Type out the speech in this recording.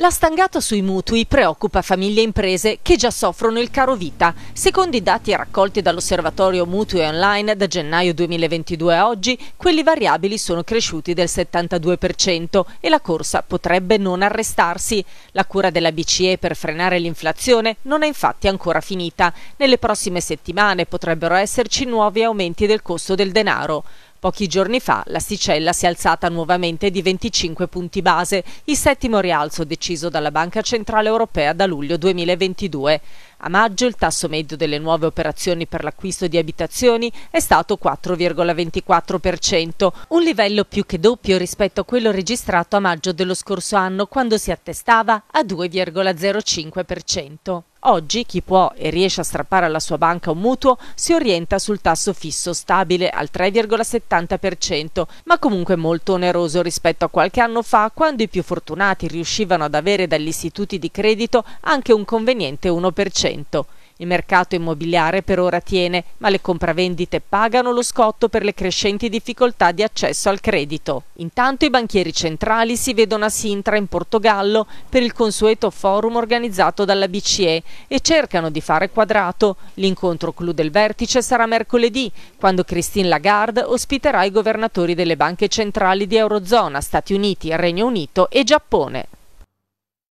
La stangata sui mutui preoccupa famiglie e imprese che già soffrono il caro vita. Secondo i dati raccolti dall'osservatorio Mutui Online da gennaio 2022 a oggi, quelli variabili sono cresciuti del 72% e la corsa potrebbe non arrestarsi. La cura della BCE per frenare l'inflazione non è infatti ancora finita. Nelle prossime settimane potrebbero esserci nuovi aumenti del costo del denaro. Pochi giorni fa l'asticella si è alzata nuovamente di 25 punti base, il settimo rialzo deciso dalla Banca Centrale Europea da luglio 2022. A maggio il tasso medio delle nuove operazioni per l'acquisto di abitazioni è stato 4,24%, un livello più che doppio rispetto a quello registrato a maggio dello scorso anno quando si attestava a 2,05%. Oggi chi può e riesce a strappare alla sua banca un mutuo si orienta sul tasso fisso stabile al 3,70%, ma comunque molto oneroso rispetto a qualche anno fa quando i più fortunati riuscivano ad avere dagli istituti di credito anche un conveniente 1%. Il mercato immobiliare per ora tiene, ma le compravendite pagano lo scotto per le crescenti difficoltà di accesso al credito. Intanto i banchieri centrali si vedono a Sintra in Portogallo per il consueto forum organizzato dalla BCE e cercano di fare quadrato. L'incontro clou del vertice sarà mercoledì, quando Christine Lagarde ospiterà i governatori delle banche centrali di Eurozona, Stati Uniti, Regno Unito e Giappone.